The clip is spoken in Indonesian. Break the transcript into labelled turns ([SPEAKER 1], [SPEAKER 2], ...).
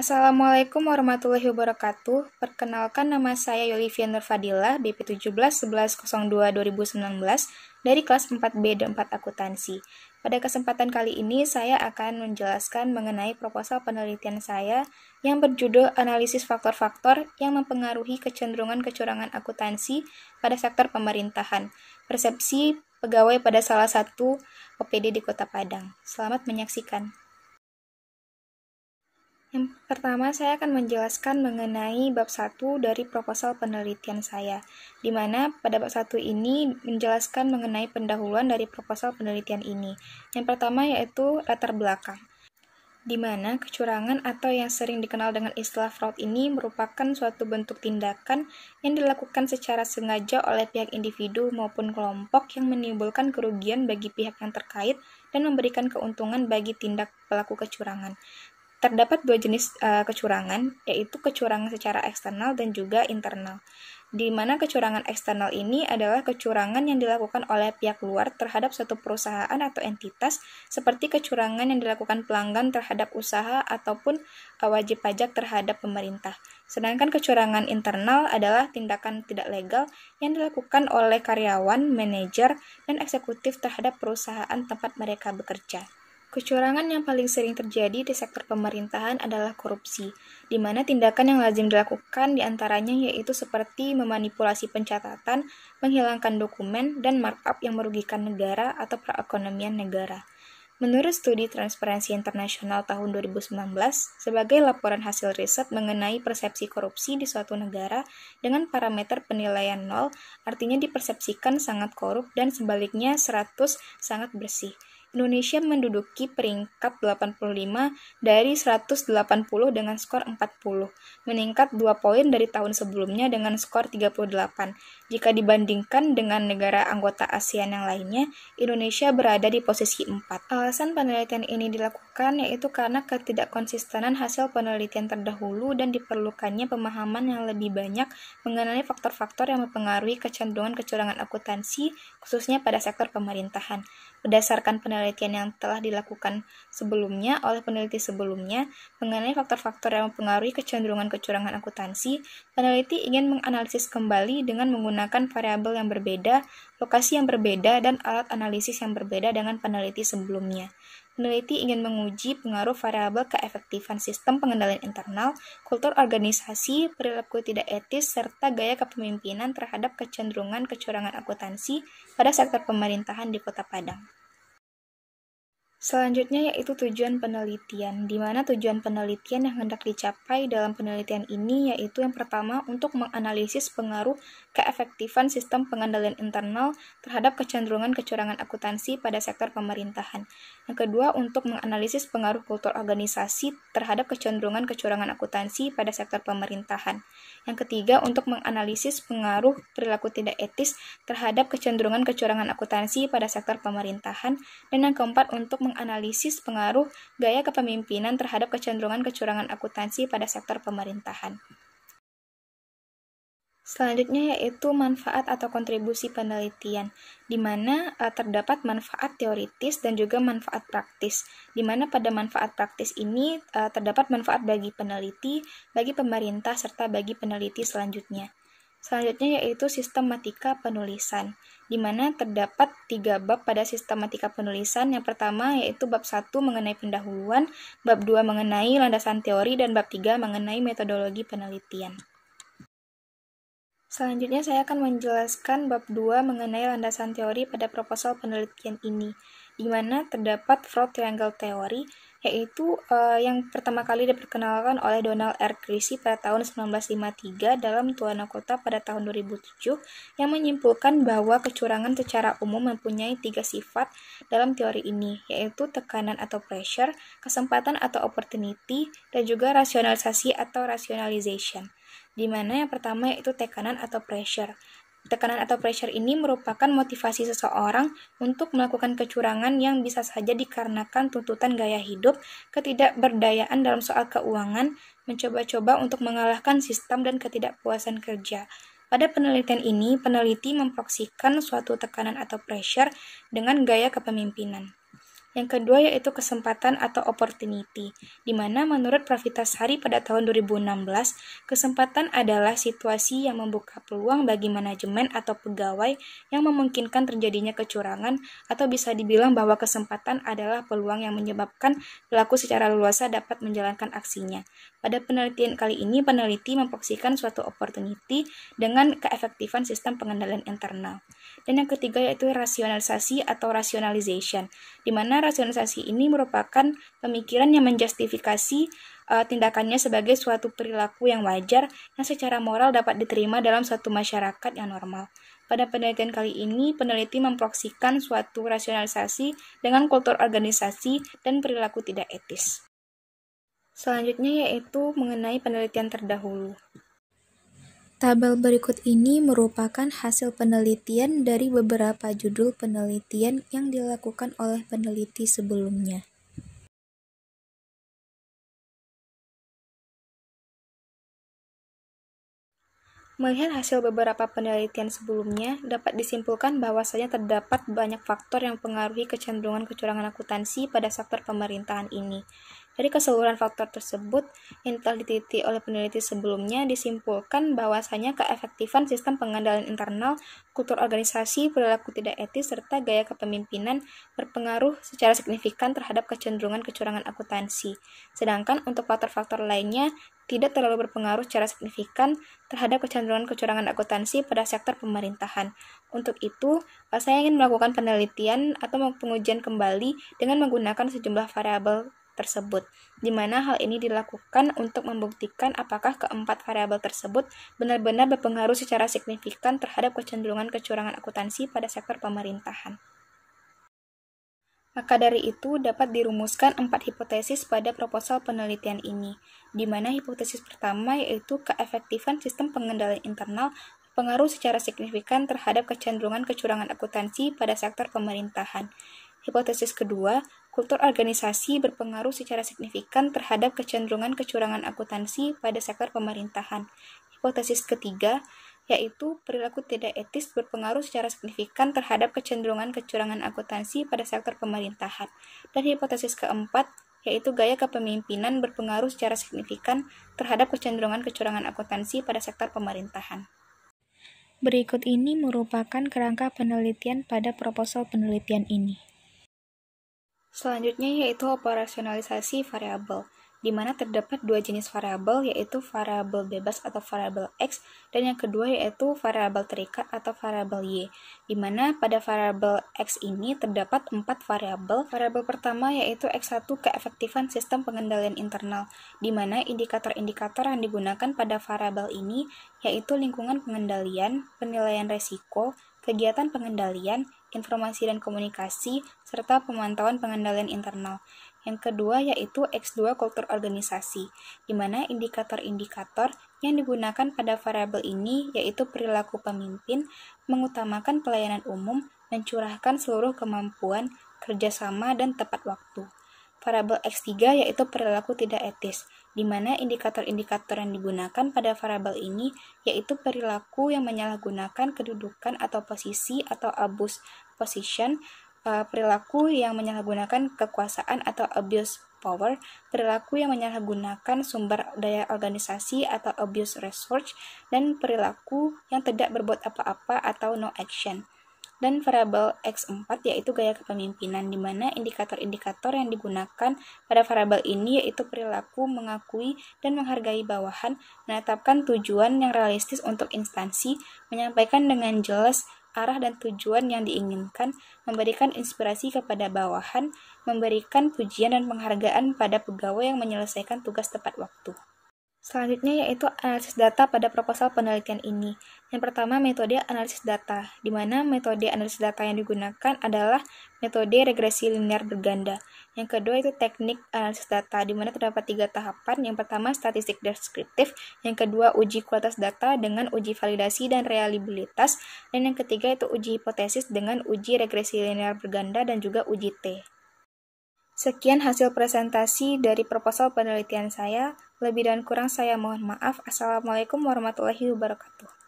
[SPEAKER 1] Assalamualaikum warahmatullahi wabarakatuh. Perkenalkan nama saya Yolivia Nurfadila, BP 17-1102-2019 dari kelas 4B dan 4 Akuntansi. Pada kesempatan kali ini, saya akan menjelaskan mengenai proposal penelitian saya yang berjudul Analisis Faktor-Faktor yang Mempengaruhi Kecenderungan Kecurangan Akuntansi pada Sektor Pemerintahan, Persepsi Pegawai pada Salah Satu OPD di Kota Padang. Selamat menyaksikan. Yang pertama, saya akan menjelaskan mengenai bab 1 dari proposal penelitian saya, di mana pada bab 1 ini menjelaskan mengenai pendahuluan dari proposal penelitian ini. Yang pertama yaitu latar belakang, di mana kecurangan atau yang sering dikenal dengan istilah fraud ini merupakan suatu bentuk tindakan yang dilakukan secara sengaja oleh pihak individu maupun kelompok yang menimbulkan kerugian bagi pihak yang terkait dan memberikan keuntungan bagi tindak pelaku kecurangan. Terdapat dua jenis uh, kecurangan, yaitu kecurangan secara eksternal dan juga internal. Di mana kecurangan eksternal ini adalah kecurangan yang dilakukan oleh pihak luar terhadap suatu perusahaan atau entitas, seperti kecurangan yang dilakukan pelanggan terhadap usaha ataupun uh, wajib pajak terhadap pemerintah. Sedangkan kecurangan internal adalah tindakan tidak legal yang dilakukan oleh karyawan, manajer, dan eksekutif terhadap perusahaan tempat mereka bekerja. Kecurangan yang paling sering terjadi di sektor pemerintahan adalah korupsi, di mana tindakan yang lazim dilakukan diantaranya yaitu seperti memanipulasi pencatatan, menghilangkan dokumen, dan markup yang merugikan negara atau perekonomian negara. Menurut studi Transparansi Internasional tahun 2019, sebagai laporan hasil riset mengenai persepsi korupsi di suatu negara dengan parameter penilaian 0, artinya dipersepsikan sangat korup dan sebaliknya 100 sangat bersih. Indonesia menduduki peringkat 85 dari 180 dengan skor 40, meningkat 2 poin dari tahun sebelumnya dengan skor 38. Jika dibandingkan dengan negara anggota ASEAN yang lainnya, Indonesia berada di posisi 4. Alasan penelitian ini dilakukan yaitu karena ketidakkonsistenan hasil penelitian terdahulu dan diperlukannya pemahaman yang lebih banyak mengenai faktor-faktor yang mempengaruhi kecenderungan kecurangan akuntansi, khususnya pada sektor pemerintahan berdasarkan penelitian yang telah dilakukan sebelumnya oleh peneliti sebelumnya mengenai faktor-faktor yang mempengaruhi kecenderungan kecurangan akuntansi, peneliti ingin menganalisis kembali dengan menggunakan variabel yang berbeda, lokasi yang berbeda, dan alat analisis yang berbeda dengan peneliti sebelumnya peneliti ingin menguji pengaruh variabel keefektifan sistem pengendalian internal, kultur organisasi, perilaku tidak etis, serta gaya kepemimpinan terhadap kecenderungan kecurangan akuntansi pada sektor pemerintahan di Kota Padang. Selanjutnya yaitu tujuan penelitian, di mana tujuan penelitian yang hendak dicapai dalam penelitian ini yaitu yang pertama untuk menganalisis pengaruh keefektifan sistem pengendalian internal terhadap kecenderungan kecurangan akuntansi pada sektor pemerintahan. Yang kedua untuk menganalisis pengaruh kultur organisasi terhadap kecenderungan kecurangan akuntansi pada sektor pemerintahan. Yang ketiga untuk menganalisis pengaruh perilaku tidak etis terhadap kecenderungan kecurangan akuntansi pada sektor pemerintahan dan yang keempat untuk menganalisis pengaruh gaya kepemimpinan terhadap kecenderungan kecurangan akuntansi pada sektor pemerintahan. Selanjutnya yaitu manfaat atau kontribusi penelitian, di mana e, terdapat manfaat teoritis dan juga manfaat praktis, di mana pada manfaat praktis ini e, terdapat manfaat bagi peneliti, bagi pemerintah, serta bagi peneliti selanjutnya. Selanjutnya yaitu sistematika penulisan, di mana terdapat tiga bab pada sistematika penulisan. Yang pertama yaitu bab satu mengenai pendahuluan, bab dua mengenai landasan teori, dan bab tiga mengenai metodologi penelitian. Selanjutnya saya akan menjelaskan bab dua mengenai landasan teori pada proposal penelitian ini, di mana terdapat fraud triangle teori, yaitu uh, yang pertama kali diperkenalkan oleh Donald R. Creasy pada tahun 1953 dalam Tuana Kota pada tahun 2007 yang menyimpulkan bahwa kecurangan secara umum mempunyai tiga sifat dalam teori ini, yaitu tekanan atau pressure, kesempatan atau opportunity, dan juga rasionalisasi atau rationalization di mana yang pertama yaitu tekanan atau pressure. Tekanan atau pressure ini merupakan motivasi seseorang untuk melakukan kecurangan yang bisa saja dikarenakan tuntutan gaya hidup, ketidakberdayaan dalam soal keuangan, mencoba-coba untuk mengalahkan sistem dan ketidakpuasan kerja. Pada penelitian ini, peneliti memproksikan suatu tekanan atau pressure dengan gaya kepemimpinan. Yang kedua yaitu kesempatan atau opportunity, di mana menurut Pravita Sari pada tahun 2016, kesempatan adalah situasi yang membuka peluang bagi manajemen atau pegawai yang memungkinkan terjadinya kecurangan atau bisa dibilang bahwa kesempatan adalah peluang yang menyebabkan pelaku secara luasa dapat menjalankan aksinya. Pada penelitian kali ini, peneliti memproksikan suatu opportunity dengan keefektifan sistem pengendalian internal. Dan yang ketiga yaitu rasionalisasi atau rasionalization, di mana rasionalisasi ini merupakan pemikiran yang menjustifikasi uh, tindakannya sebagai suatu perilaku yang wajar yang secara moral dapat diterima dalam suatu masyarakat yang normal. Pada penelitian kali ini, peneliti memproksikan suatu rasionalisasi dengan kultur organisasi dan perilaku tidak etis. Selanjutnya yaitu mengenai penelitian terdahulu. Tabel berikut ini merupakan hasil penelitian dari beberapa judul penelitian yang dilakukan oleh peneliti sebelumnya. Melihat hasil beberapa penelitian sebelumnya, dapat disimpulkan bahwasanya terdapat banyak faktor yang mempengaruhi kecenderungan kecurangan akuntansi pada sektor pemerintahan ini. Dari keseluruhan faktor tersebut yang telah diteliti oleh peneliti sebelumnya disimpulkan bahwasanya keefektifan sistem pengendalian internal, kultur organisasi, perilaku tidak etis serta gaya kepemimpinan berpengaruh secara signifikan terhadap kecenderungan kecurangan akuntansi. Sedangkan untuk faktor-faktor lainnya tidak terlalu berpengaruh secara signifikan terhadap kecenderungan kecurangan akuntansi pada sektor pemerintahan. Untuk itu, saya ingin melakukan penelitian atau pengujian kembali dengan menggunakan sejumlah variabel tersebut, di mana hal ini dilakukan untuk membuktikan apakah keempat variabel tersebut benar-benar berpengaruh secara signifikan terhadap kecenderungan kecurangan akuntansi pada sektor pemerintahan. Maka dari itu, dapat dirumuskan empat hipotesis pada proposal penelitian ini, di mana hipotesis pertama yaitu keefektifan sistem pengendalian internal pengaruh secara signifikan terhadap kecenderungan kecurangan akuntansi pada sektor pemerintahan. Hipotesis kedua, Kultur organisasi berpengaruh secara signifikan terhadap kecenderungan kecurangan akuntansi pada sektor pemerintahan. Hipotesis ketiga, yaitu perilaku tidak etis berpengaruh secara signifikan terhadap kecenderungan kecurangan akuntansi pada sektor pemerintahan. Dan hipotesis keempat, yaitu gaya kepemimpinan berpengaruh secara signifikan terhadap kecenderungan kecurangan akuntansi pada sektor pemerintahan. Berikut ini merupakan kerangka penelitian pada proposal penelitian ini. Selanjutnya yaitu operasionalisasi variabel, di mana terdapat dua jenis variabel yaitu variabel bebas atau variabel x dan yang kedua yaitu variabel terikat atau variabel y, di mana pada variabel x ini terdapat empat variabel. Variabel pertama yaitu x1 keefektifan sistem pengendalian internal, di mana indikator-indikator yang digunakan pada variabel ini yaitu lingkungan pengendalian, penilaian resiko, kegiatan pengendalian, informasi dan komunikasi, serta pemantauan pengendalian internal. Yang kedua yaitu X2 kultur organisasi, di mana indikator-indikator yang digunakan pada variabel ini yaitu perilaku pemimpin, mengutamakan pelayanan umum, mencurahkan seluruh kemampuan, kerjasama, dan tepat waktu. Variabel X3 yaitu perilaku tidak etis, di mana indikator-indikator yang digunakan pada variabel ini yaitu perilaku yang menyalahgunakan kedudukan atau posisi atau abuse position, eh, perilaku yang menyalahgunakan kekuasaan atau abuse power, perilaku yang menyalahgunakan sumber daya organisasi atau abuse resource, dan perilaku yang tidak berbuat apa-apa atau no action dan variabel X4 yaitu gaya kepemimpinan di mana indikator-indikator yang digunakan pada variabel ini yaitu perilaku mengakui dan menghargai bawahan, menetapkan tujuan yang realistis untuk instansi, menyampaikan dengan jelas arah dan tujuan yang diinginkan, memberikan inspirasi kepada bawahan, memberikan pujian dan penghargaan pada pegawai yang menyelesaikan tugas tepat waktu. Selanjutnya yaitu analisis data pada proposal penelitian ini. Yang pertama metode analisis data, di mana metode analisis data yang digunakan adalah metode regresi linear berganda. Yang kedua itu teknik analisis data, di mana terdapat tiga tahapan. Yang pertama statistik deskriptif, yang kedua uji kualitas data dengan uji validasi dan realibilitas, dan yang ketiga itu uji hipotesis dengan uji regresi linear berganda dan juga uji T. Sekian hasil presentasi dari proposal penelitian saya. Lebih dan kurang saya mohon maaf. Assalamualaikum warahmatullahi wabarakatuh.